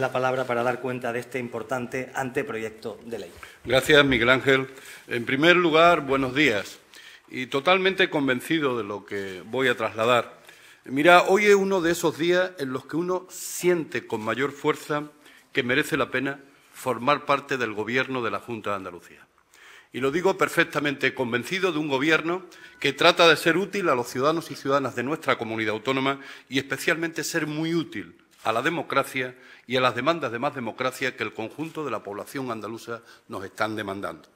la palabra para dar cuenta de este importante anteproyecto de ley. Gracias, Miguel Ángel. En primer lugar, buenos días. Y totalmente convencido de lo que voy a trasladar. Mira, hoy es uno de esos días en los que uno siente con mayor fuerza que merece la pena formar parte del Gobierno de la Junta de Andalucía. Y lo digo perfectamente convencido de un Gobierno que trata de ser útil a los ciudadanos y ciudadanas de nuestra comunidad autónoma y especialmente ser muy útil a la democracia y a las demandas de más democracia que el conjunto de la población andaluza nos están demandando.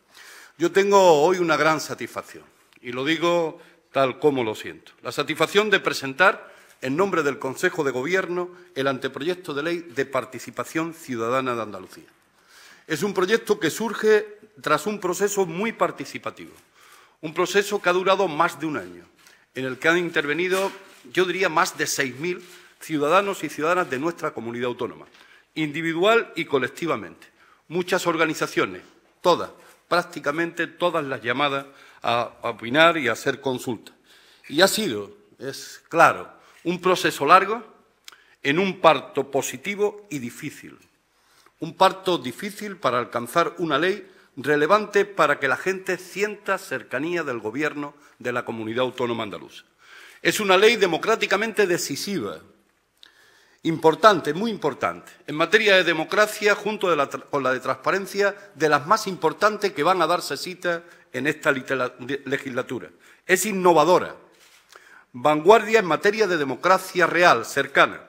Yo tengo hoy una gran satisfacción y lo digo tal como lo siento. La satisfacción de presentar en nombre del Consejo de Gobierno el anteproyecto de ley de participación ciudadana de Andalucía. Es un proyecto que surge tras un proceso muy participativo, un proceso que ha durado más de un año, en el que han intervenido, yo diría, más de 6.000 ciudadanos y ciudadanas de nuestra comunidad autónoma, individual y colectivamente. Muchas organizaciones, todas, prácticamente todas las llamadas a opinar y a hacer consultas. Y ha sido, es claro, un proceso largo en un parto positivo y difícil. Un parto difícil para alcanzar una ley relevante para que la gente sienta cercanía del Gobierno de la comunidad autónoma andaluza. Es una ley democráticamente decisiva importante, muy importante. En materia de democracia, junto con la de transparencia, de las más importantes que van a darse cita en esta legislatura. Es innovadora, vanguardia en materia de democracia real, cercana.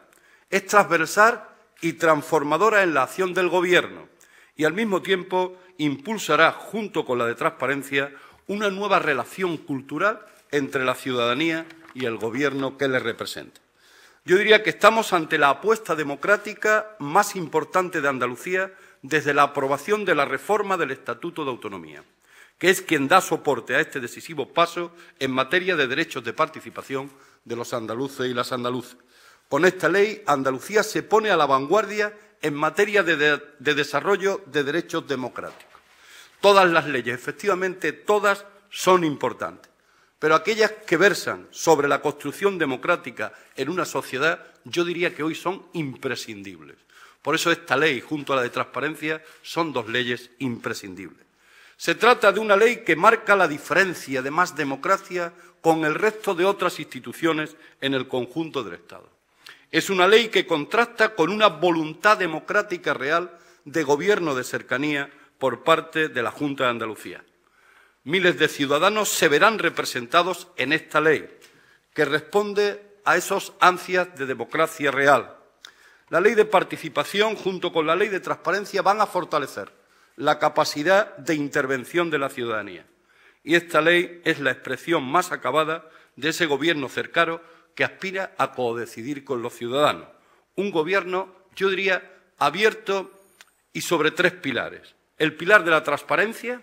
Es transversal y transformadora en la acción del Gobierno y al mismo tiempo impulsará, junto con la de transparencia, una nueva relación cultural entre la ciudadanía y el Gobierno que le representa. Yo diría que estamos ante la apuesta democrática más importante de Andalucía desde la aprobación de la reforma del Estatuto de Autonomía, que es quien da soporte a este decisivo paso en materia de derechos de participación de los andaluces y las andaluces. Con esta ley, Andalucía se pone a la vanguardia en materia de, de desarrollo de derechos democráticos. Todas las leyes, efectivamente, todas son importantes. Pero aquellas que versan sobre la construcción democrática en una sociedad, yo diría que hoy son imprescindibles. Por eso esta ley, junto a la de transparencia, son dos leyes imprescindibles. Se trata de una ley que marca la diferencia de más democracia con el resto de otras instituciones en el conjunto del Estado. Es una ley que contrasta con una voluntad democrática real de gobierno de cercanía por parte de la Junta de Andalucía miles de ciudadanos se verán representados en esta ley, que responde a esos ansias de democracia real. La ley de participación, junto con la ley de transparencia, van a fortalecer la capacidad de intervención de la ciudadanía. Y esta ley es la expresión más acabada de ese gobierno cercano que aspira a codecidir con los ciudadanos. Un gobierno, yo diría, abierto y sobre tres pilares. El pilar de la transparencia,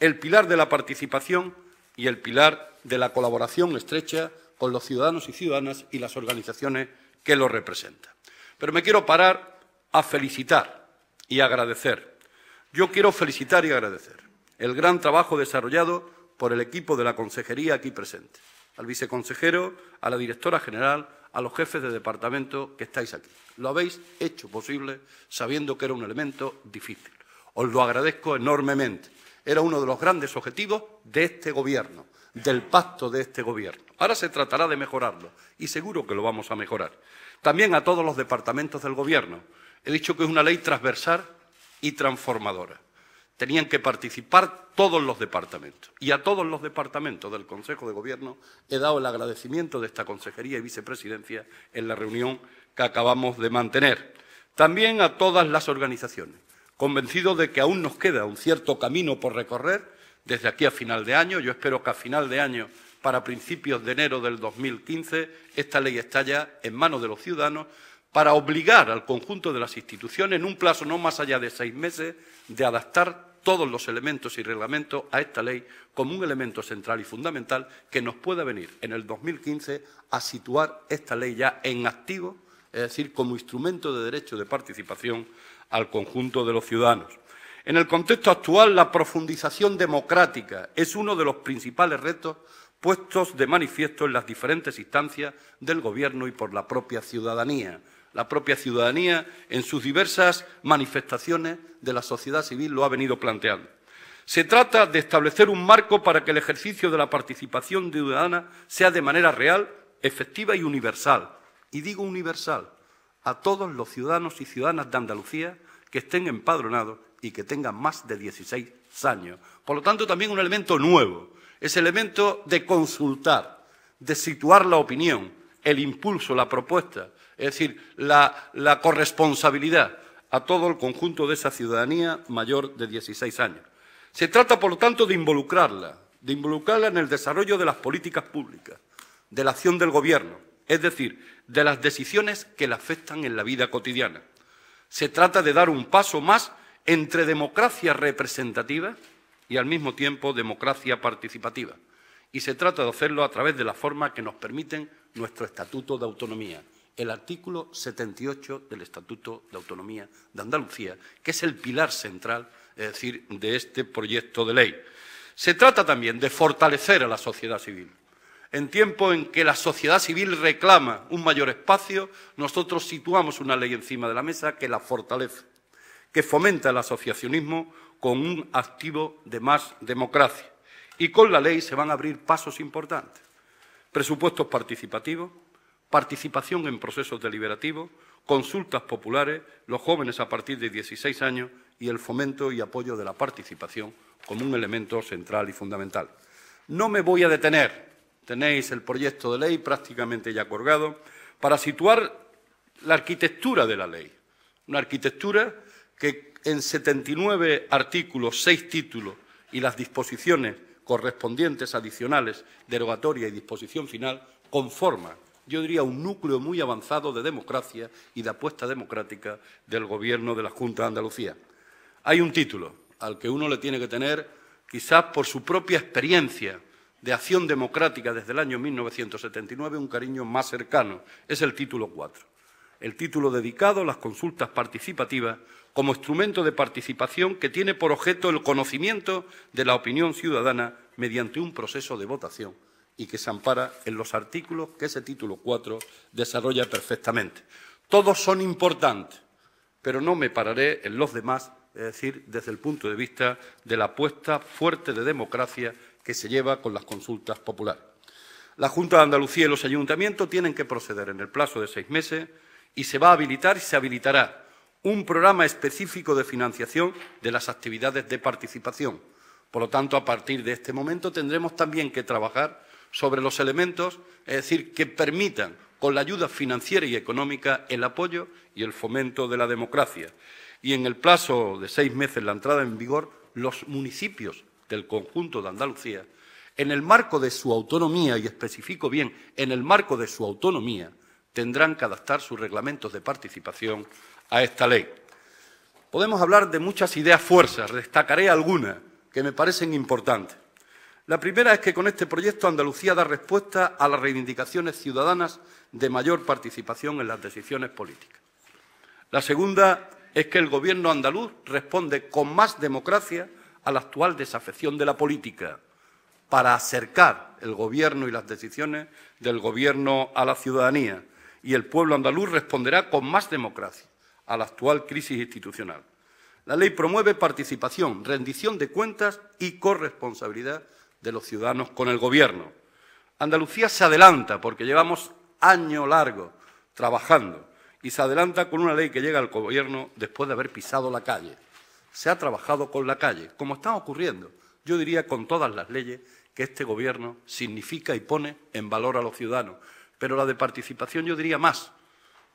el pilar de la participación y el pilar de la colaboración estrecha con los ciudadanos y ciudadanas y las organizaciones que lo representan. Pero me quiero parar a felicitar y agradecer. Yo quiero felicitar y agradecer el gran trabajo desarrollado por el equipo de la consejería aquí presente, al viceconsejero, a la directora general, a los jefes de departamento que estáis aquí. Lo habéis hecho posible sabiendo que era un elemento difícil. Os lo agradezco enormemente. Era uno de los grandes objetivos de este gobierno, del pacto de este gobierno. Ahora se tratará de mejorarlo y seguro que lo vamos a mejorar. También a todos los departamentos del gobierno. He dicho que es una ley transversal y transformadora. Tenían que participar todos los departamentos. Y a todos los departamentos del Consejo de Gobierno he dado el agradecimiento de esta Consejería y Vicepresidencia en la reunión que acabamos de mantener. También a todas las organizaciones convencido de que aún nos queda un cierto camino por recorrer desde aquí a final de año. Yo espero que a final de año, para principios de enero del 2015, esta ley está ya en manos de los ciudadanos para obligar al conjunto de las instituciones, en un plazo no más allá de seis meses, de adaptar todos los elementos y reglamentos a esta ley como un elemento central y fundamental que nos pueda venir en el 2015 a situar esta ley ya en activo, es decir, como instrumento de derecho de participación al conjunto de los ciudadanos. En el contexto actual, la profundización democrática es uno de los principales retos puestos de manifiesto en las diferentes instancias del Gobierno y por la propia ciudadanía. La propia ciudadanía, en sus diversas manifestaciones de la sociedad civil, lo ha venido planteando. Se trata de establecer un marco para que el ejercicio de la participación ciudadana sea de manera real, efectiva y universal. Y digo universal, a todos los ciudadanos y ciudadanas de Andalucía que estén empadronados y que tengan más de 16 años. Por lo tanto, también un elemento nuevo, ese elemento de consultar, de situar la opinión, el impulso, la propuesta, es decir, la, corresponsabilidad a todo el conjunto de esa ciudadanía mayor de 16 años. Se trata, por lo tanto, de involucrarla, de involucrarla en el desarrollo de las políticas públicas, de la acción del Gobierno, es decir, de las decisiones que le afectan en la vida cotidiana. Se trata de dar un paso más entre democracia representativa y al mismo tiempo democracia participativa. Y se trata de hacerlo a través de la forma que nos permiten nuestro Estatuto de Autonomía, el artículo 78 del Estatuto de Autonomía de Andalucía, que es el pilar central, es decir, de este proyecto de ley. Se trata también de fortalecer a la sociedad civil. En tiempo en que la sociedad civil reclama un mayor espacio, nosotros situamos una ley encima de la mesa que la fortalece, que fomenta el asociacionismo con un activo de más democracia. Y con la ley se van a abrir pasos importantes. Presupuestos participativos, participación en procesos deliberativos, consultas populares, los jóvenes a partir de 16 años y el fomento y apoyo de la participación como un elemento central y fundamental. No me voy a detener tenéis el proyecto de ley prácticamente ya colgado, para situar la arquitectura de la ley. Una arquitectura que en 79 artículos, 6 títulos y las disposiciones correspondientes adicionales, derogatoria y disposición final, conforma, yo diría, un núcleo muy avanzado de democracia y de apuesta democrática del Gobierno de la Junta de Andalucía. Hay un título al que uno le tiene que tener, quizás por su propia experiencia, de Acción Democrática desde el año 1979, un cariño más cercano. Es el título 4. El título dedicado a las consultas participativas como instrumento de participación que tiene por objeto el conocimiento de la opinión ciudadana mediante un proceso de votación y que se ampara en los artículos que ese título 4 desarrolla perfectamente. Todos son importantes, pero no me pararé en los demás, es decir, desde el punto de vista de la apuesta fuerte de democracia que se lleva con las consultas populares. La Junta de Andalucía y los ayuntamientos tienen que proceder en el plazo de seis meses y se va a habilitar y se habilitará un programa específico de financiación de las actividades de participación. Por lo tanto, a partir de este momento tendremos también que trabajar sobre los elementos, es decir, que permitan, con la ayuda financiera y económica, el apoyo y el fomento de la democracia. Y en el plazo de seis meses la entrada en vigor, los municipios del conjunto de Andalucía, en el marco de su autonomía, y especifico bien, en el marco de su autonomía, tendrán que adaptar sus reglamentos de participación a esta ley. Podemos hablar de muchas ideas fuerzas, destacaré algunas que me parecen importantes. La primera es que con este proyecto Andalucía da respuesta a las reivindicaciones ciudadanas de mayor participación en las decisiones políticas. La segunda es que el Gobierno andaluz responde con más democracia a la actual desafección de la política para acercar el gobierno y las decisiones del gobierno a la ciudadanía y el pueblo andaluz responderá con más democracia a la actual crisis institucional. La ley promueve participación, rendición de cuentas y corresponsabilidad de los ciudadanos con el gobierno. Andalucía se adelanta porque llevamos año largo trabajando y se adelanta con una ley que llega al gobierno después de haber pisado la calle se ha trabajado con la calle, como está ocurriendo, yo diría con todas las leyes que este Gobierno significa y pone en valor a los ciudadanos. Pero la de participación yo diría más,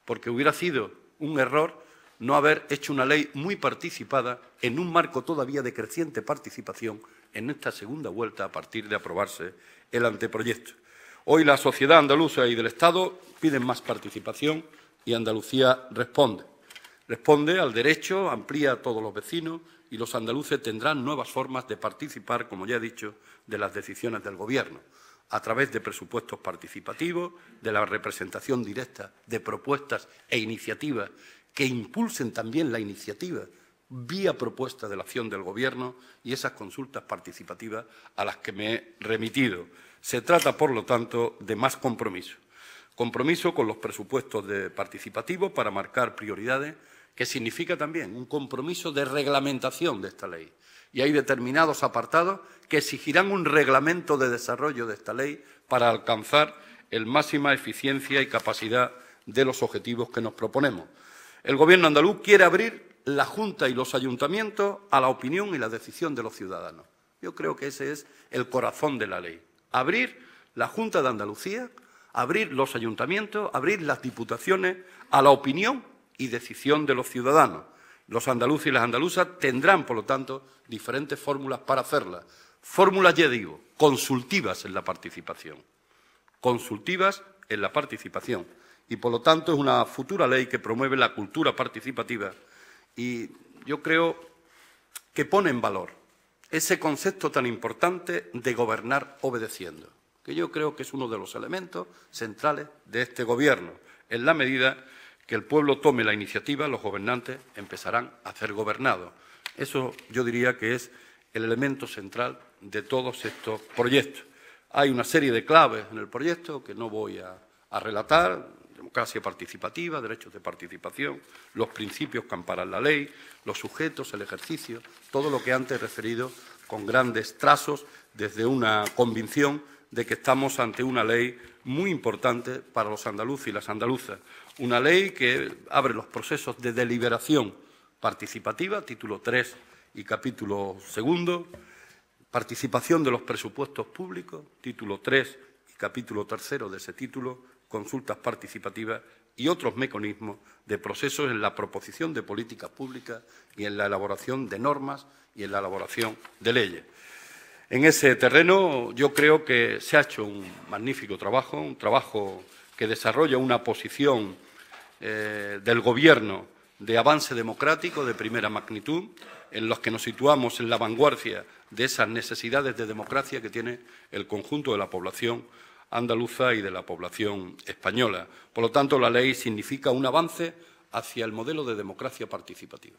porque hubiera sido un error no haber hecho una ley muy participada en un marco todavía de creciente participación en esta segunda vuelta a partir de aprobarse el anteproyecto. Hoy la sociedad andaluza y del Estado piden más participación y Andalucía responde. Responde al derecho, amplía a todos los vecinos y los andaluces tendrán nuevas formas de participar, como ya he dicho, de las decisiones del Gobierno, a través de presupuestos participativos, de la representación directa de propuestas e iniciativas que impulsen también la iniciativa vía propuesta de la acción del Gobierno y esas consultas participativas a las que me he remitido. Se trata, por lo tanto, de más compromiso. Compromiso con los presupuestos participativos para marcar prioridades que significa también un compromiso de reglamentación de esta ley. Y hay determinados apartados que exigirán un reglamento de desarrollo de esta ley para alcanzar el máxima eficiencia y capacidad de los objetivos que nos proponemos. El Gobierno andaluz quiere abrir la Junta y los ayuntamientos a la opinión y la decisión de los ciudadanos. Yo creo que ese es el corazón de la ley. Abrir la Junta de Andalucía, abrir los ayuntamientos, abrir las diputaciones a la opinión y decisión de los ciudadanos. Los andaluces y las andaluzas tendrán, por lo tanto, diferentes fórmulas para hacerlas, Fórmulas, ya digo, consultivas en la participación. Consultivas en la participación. Y, por lo tanto, es una futura ley que promueve la cultura participativa y yo creo que pone en valor ese concepto tan importante de gobernar obedeciendo, que yo creo que es uno de los elementos centrales de este Gobierno, en la medida que el pueblo tome la iniciativa, los gobernantes empezarán a ser gobernados. Eso yo diría que es el elemento central de todos estos proyectos. Hay una serie de claves en el proyecto que no voy a, relatar, democracia participativa, derechos de participación, los principios que amparan la ley, los sujetos, el ejercicio, todo lo que antes he referido con grandes trazos desde una convicción de que estamos ante una ley muy importante para los andaluces y las andaluzas. Una ley que abre los procesos de deliberación participativa, título 3 y capítulo segundo, participación de los presupuestos públicos, título 3 y capítulo tercero de ese título, consultas participativas y otros mecanismos de procesos en la proposición de políticas públicas y en la elaboración de normas y en la elaboración de leyes. En ese terreno yo creo que se ha hecho un magnífico trabajo, un trabajo que desarrolla una posición eh, del Gobierno de avance democrático de primera magnitud, en los que nos situamos en la vanguardia de esas necesidades de democracia que tiene el conjunto de la población andaluza y de la población española. Por lo tanto, la ley significa un avance hacia el modelo de democracia participativa.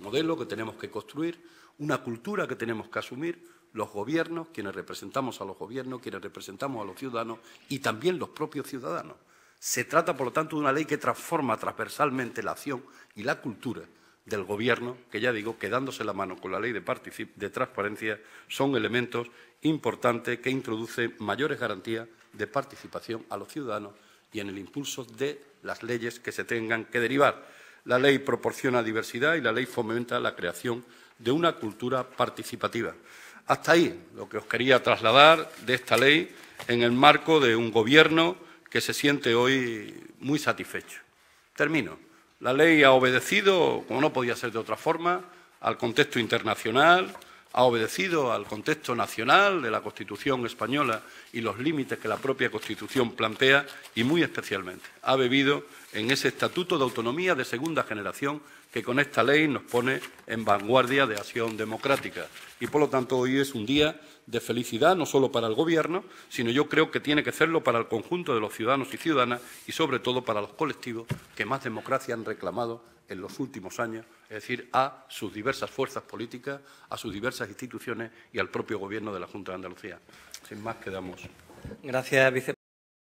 Modelo que tenemos que construir, una cultura que tenemos que asumir, los gobiernos, quienes representamos a los gobiernos, quienes representamos a los ciudadanos y también los propios ciudadanos. Se trata, por lo tanto, de una ley que transforma transversalmente la acción y la cultura del Gobierno, que ya digo, quedándose la mano con la ley de, de transparencia, son elementos importantes que introducen mayores garantías de participación a los ciudadanos y en el impulso de las leyes que se tengan que derivar. La ley proporciona diversidad y la ley fomenta la creación de una cultura participativa. Hasta ahí lo que os quería trasladar de esta ley en el marco de un Gobierno que se siente hoy muy satisfecho. Termino. La ley ha obedecido, como no podía ser de otra forma, al contexto internacional, ha obedecido al contexto nacional de la Constitución española y los límites que la propia Constitución plantea y muy especialmente ha bebido en ese Estatuto de Autonomía de segunda generación que con esta ley nos pone en vanguardia de acción democrática. Y por lo tanto hoy es un día de felicidad no solo para el Gobierno, sino yo creo que tiene que serlo para el conjunto de los ciudadanos y ciudadanas y sobre todo para los colectivos que más democracia han reclamado en los últimos años, es decir, a sus diversas fuerzas políticas, a sus diversas instituciones y al propio Gobierno de la Junta de Andalucía. Sin más, quedamos. Gracias, vicepresidente.